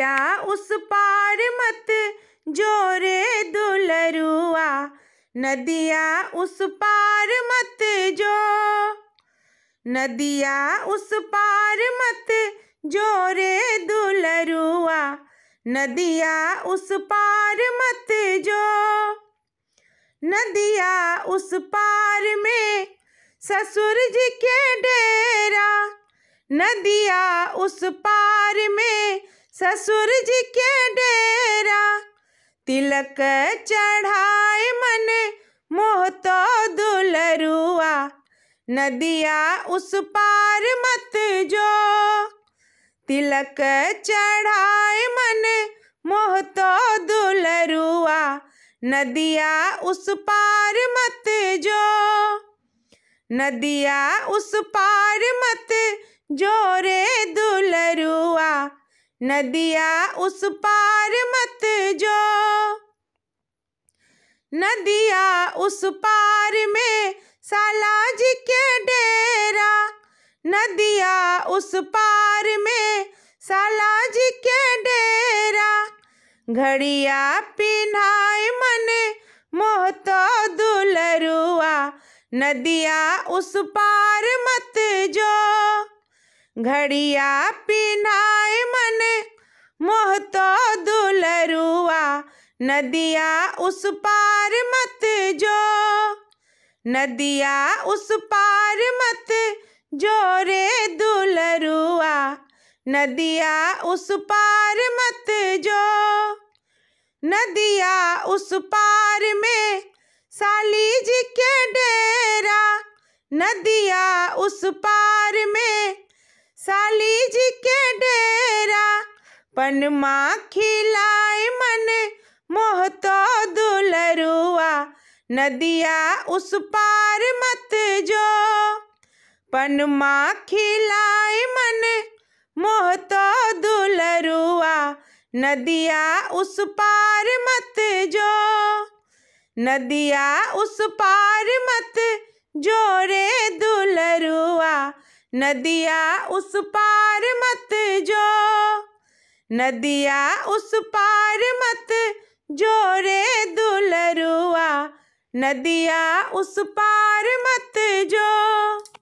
भैया उस पार मत जोरे दुलरुआ नदिया उस पार मत जो नदिया उस पार मत जोरे दुलरुआ नदिया उस पार मत जो नदिया उस पार में ससुर जी के डेरा नदिया उस पार में ससुर जी के डेरा तिलक चढ़ाए मन मोह तो दुलरुआ नदिया उस पार मत जो तिलक चढ़ाए मन मोह तो दुलरुआ नदिया उस पार मत जो नदिया उस पार मत जोरे नदिया उस पार मत जो नदिया उस पार में साला जी के डेरा नदिया उस पार में साला जी के डेरा घड़िया पिन्हाए मन मोह तो दुलरुआ नदिया उस पार मत जो घड़िया पिन्हाए मन मोहतो दुलरुआ नदिया उस पार मत जो नदिया उस पार मत जो रे दुलरुआ नदिया उस पार मत जो नदिया उस पार में साली जी के डेरा नदिया उस पार में साली जी के डेरा पनमा खिलाए मन मोह तो दुलरुआ नदिया उस पार मत जो पनमा खिलाए मन मोह तो दुलरुआ नदिया उस पार मत जो नदिया उस पार मत जोरे दुलरुआ नदिया उस पार मत जो नदिया उस पार मत जो रे दुलरुआ नदिया उस पार मत जो